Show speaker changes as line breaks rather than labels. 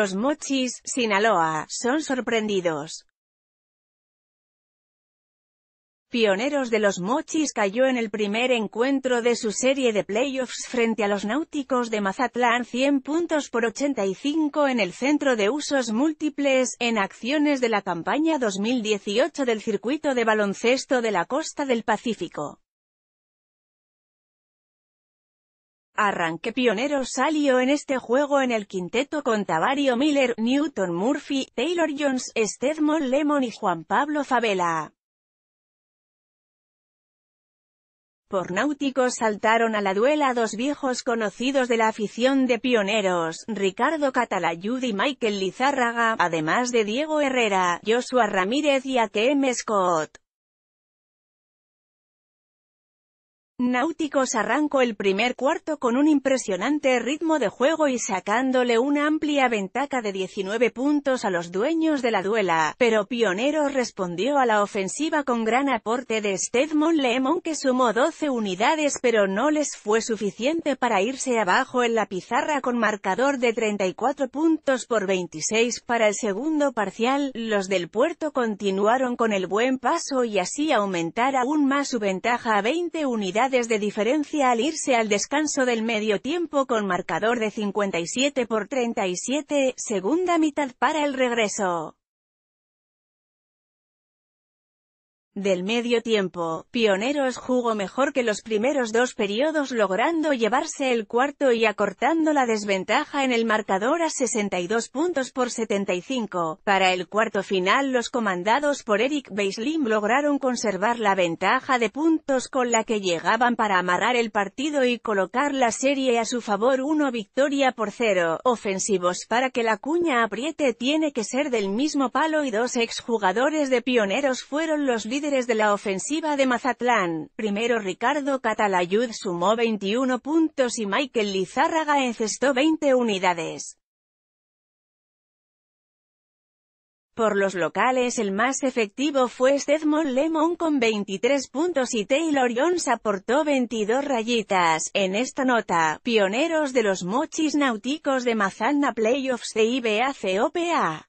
Los Mochis, Sinaloa, son sorprendidos. Pioneros de los Mochis cayó en el primer encuentro de su serie de playoffs frente a los Náuticos de Mazatlán 100 puntos por 85 en el centro de usos múltiples, en acciones de la campaña 2018 del circuito de baloncesto de la costa del Pacífico. Arranque pionero salió en este juego en el quinteto con Tavario Miller, Newton Murphy, Taylor Jones, Stedmon Lemon y Juan Pablo Favela. Por náuticos saltaron a la duela dos viejos conocidos de la afición de pioneros, Ricardo Catalayud y Michael Lizárraga, además de Diego Herrera, Joshua Ramírez y A.T.M. Scott. Náuticos arrancó el primer cuarto con un impresionante ritmo de juego y sacándole una amplia ventaja de 19 puntos a los dueños de la duela, pero Pionero respondió a la ofensiva con gran aporte de Stedmon Lemon que sumó 12 unidades pero no les fue suficiente para irse abajo en la pizarra con marcador de 34 puntos por 26 para el segundo parcial, los del puerto continuaron con el buen paso y así aumentar aún más su ventaja a 20 unidades desde de diferencia al irse al descanso del medio tiempo con marcador de 57 por 37, segunda mitad para el regreso. del medio tiempo, Pioneros jugó mejor que los primeros dos periodos logrando llevarse el cuarto y acortando la desventaja en el marcador a 62 puntos por 75. Para el cuarto final los comandados por Eric Beislim lograron conservar la ventaja de puntos con la que llegaban para amarrar el partido y colocar la serie a su favor 1 victoria por 0. Ofensivos para que la cuña apriete tiene que ser del mismo palo y dos exjugadores de Pioneros fueron los líderes de la ofensiva de Mazatlán, primero Ricardo Catalayud sumó 21 puntos y Michael Lizárraga encestó 20 unidades. Por los locales el más efectivo fue Stedmon Lemon con 23 puntos y Taylor Jones aportó 22 rayitas. En esta nota, pioneros de los mochis náuticos de Mazana Playoffs de IBA COPA.